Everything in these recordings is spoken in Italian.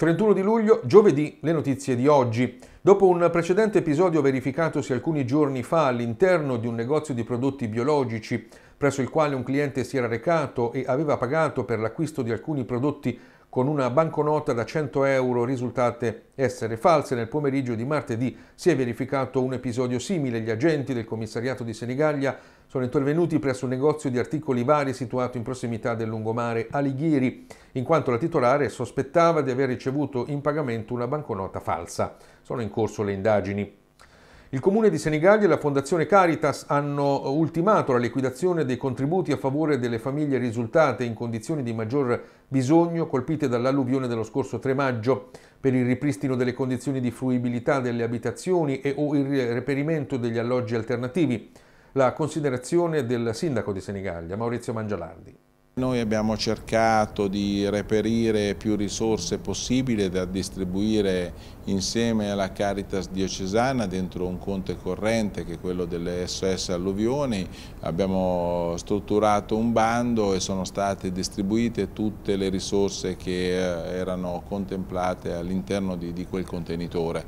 31 di luglio, giovedì, le notizie di oggi. Dopo un precedente episodio verificatosi alcuni giorni fa all'interno di un negozio di prodotti biologici, presso il quale un cliente si era recato e aveva pagato per l'acquisto di alcuni prodotti con una banconota da 100 euro risultate essere false. Nel pomeriggio di martedì si è verificato un episodio simile. Gli agenti del commissariato di Senigallia sono intervenuti presso un negozio di articoli vari situato in prossimità del lungomare Alighieri, in quanto la titolare sospettava di aver ricevuto in pagamento una banconota falsa. Sono in corso le indagini. Il Comune di Senigallia e la Fondazione Caritas hanno ultimato la liquidazione dei contributi a favore delle famiglie risultate in condizioni di maggior bisogno colpite dall'alluvione dello scorso 3 maggio per il ripristino delle condizioni di fruibilità delle abitazioni e o il reperimento degli alloggi alternativi. La considerazione del sindaco di Senigallia, Maurizio Mangialardi. Noi abbiamo cercato di reperire più risorse possibile da distribuire insieme alla Caritas diocesana dentro un conto corrente che è quello delle SS alluvioni. Abbiamo strutturato un bando e sono state distribuite tutte le risorse che eh, erano contemplate all'interno di, di quel contenitore.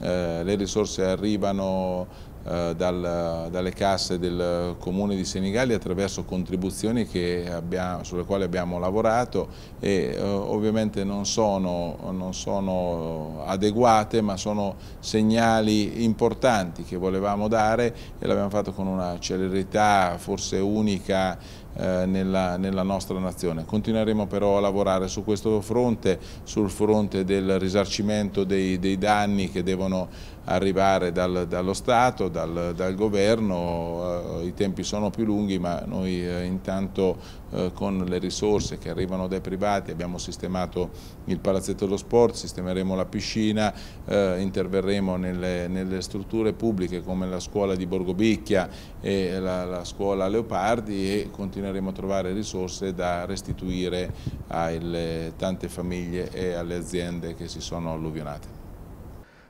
Eh, le risorse arrivano eh, dal, dalle casse del comune di Senigalli attraverso contribuzioni abbiamo, sulle quali abbiamo lavorato e eh, ovviamente non sono, non sono adeguate ma sono segnali importanti che volevamo dare e l'abbiamo fatto con una celerità forse unica eh, nella, nella, nostra nazione. Continueremo però a lavorare su questo fronte, sul fronte del risarcimento dei, dei danni che devono arrivare dal, dallo Stato, dal, dal governo, eh, i tempi sono più lunghi ma noi eh, intanto eh, con le risorse che arrivano dai privati abbiamo sistemato il palazzetto dello sport, sistemeremo la piscina, eh, interverremo nelle, nelle, strutture pubbliche come la scuola di Borgobicchia e la, la, scuola Leopardi e continueremo a trovare risorse da restituire alle tante famiglie e alle aziende che si sono alluvionate.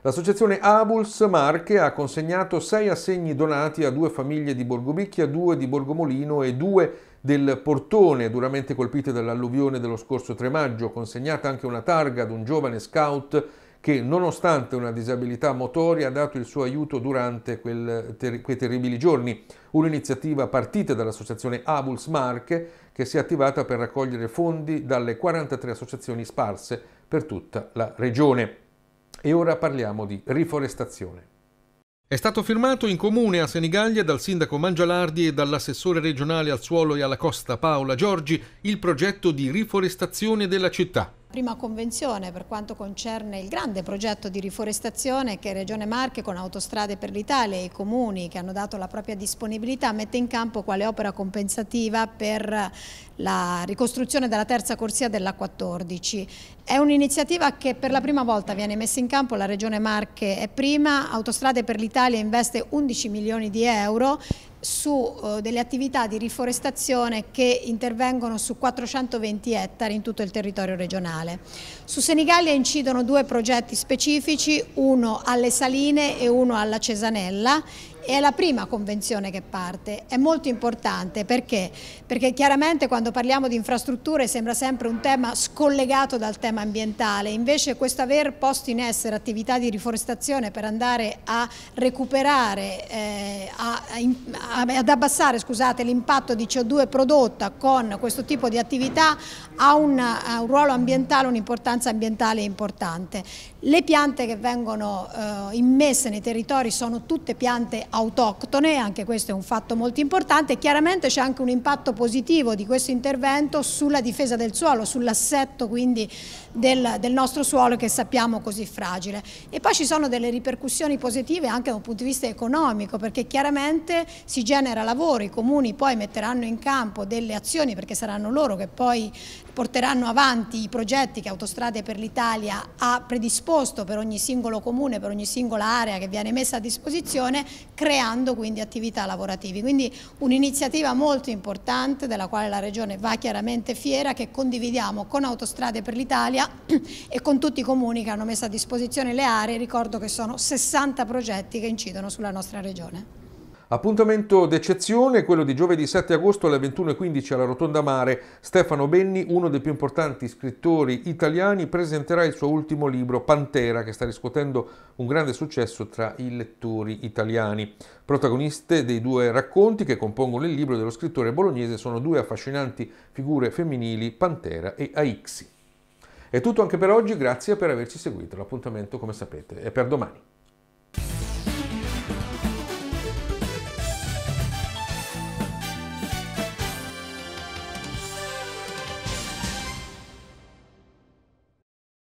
L'associazione Abuls Marche ha consegnato sei assegni donati a due famiglie di Borgobicchia, due di Borgomolino e due del Portone, duramente colpite dall'alluvione dello scorso 3 maggio, consegnata anche una targa ad un giovane scout che, nonostante una disabilità motoria, ha dato il suo aiuto durante quel ter quei terribili giorni. Un'iniziativa partita dall'associazione Abuls Marche, che si è attivata per raccogliere fondi dalle 43 associazioni sparse per tutta la regione. E ora parliamo di riforestazione. È stato firmato in comune a Senigallia dal sindaco Mangialardi e dall'assessore regionale al suolo e alla costa Paola Giorgi il progetto di riforestazione della città prima convenzione per quanto concerne il grande progetto di riforestazione che Regione Marche con Autostrade per l'Italia e i comuni che hanno dato la propria disponibilità mette in campo quale opera compensativa per la ricostruzione della terza corsia della 14. È un'iniziativa che per la prima volta viene messa in campo, la Regione Marche è prima, Autostrade per l'Italia investe 11 milioni di euro su eh, delle attività di riforestazione che intervengono su 420 ettari in tutto il territorio regionale. Su Senigallia incidono due progetti specifici, uno alle Saline e uno alla Cesanella, è la prima convenzione che parte, è molto importante perché? Perché chiaramente quando parliamo di infrastrutture sembra sempre un tema scollegato dal tema ambientale, invece questo aver posto in essere attività di riforestazione per andare a recuperare, eh, a, a, ad abbassare l'impatto di CO2 prodotta con questo tipo di attività ha un, ha un ruolo ambientale, un'importanza ambientale importante. Le piante che vengono eh, immesse nei territori sono tutte piante autonome, autoctone, anche questo è un fatto molto importante. Chiaramente c'è anche un impatto positivo di questo intervento sulla difesa del suolo, sull'assetto quindi del, del, nostro suolo che sappiamo così fragile. E poi ci sono delle ripercussioni positive anche da un punto di vista economico, perché chiaramente si genera lavoro, i comuni poi metteranno in campo delle azioni, perché saranno loro che poi porteranno avanti i progetti che Autostrade per l'Italia ha predisposto per ogni singolo comune, per ogni singola area che viene messa a disposizione, creando quindi attività lavorative. Quindi un'iniziativa molto importante della quale la Regione va chiaramente fiera che condividiamo con Autostrade per l'Italia e con tutti i comuni che hanno messo a disposizione le aree, ricordo che sono 60 progetti che incidono sulla nostra Regione. Appuntamento d'eccezione, quello di giovedì 7 agosto alle 21.15 alla Rotonda Mare. Stefano Benni, uno dei più importanti scrittori italiani, presenterà il suo ultimo libro, Pantera, che sta riscuotendo un grande successo tra i lettori italiani. Protagoniste dei due racconti che compongono il libro dello scrittore bolognese sono due affascinanti figure femminili, Pantera e Aixi. È tutto anche per oggi, grazie per averci seguito. L'appuntamento, come sapete, è per domani.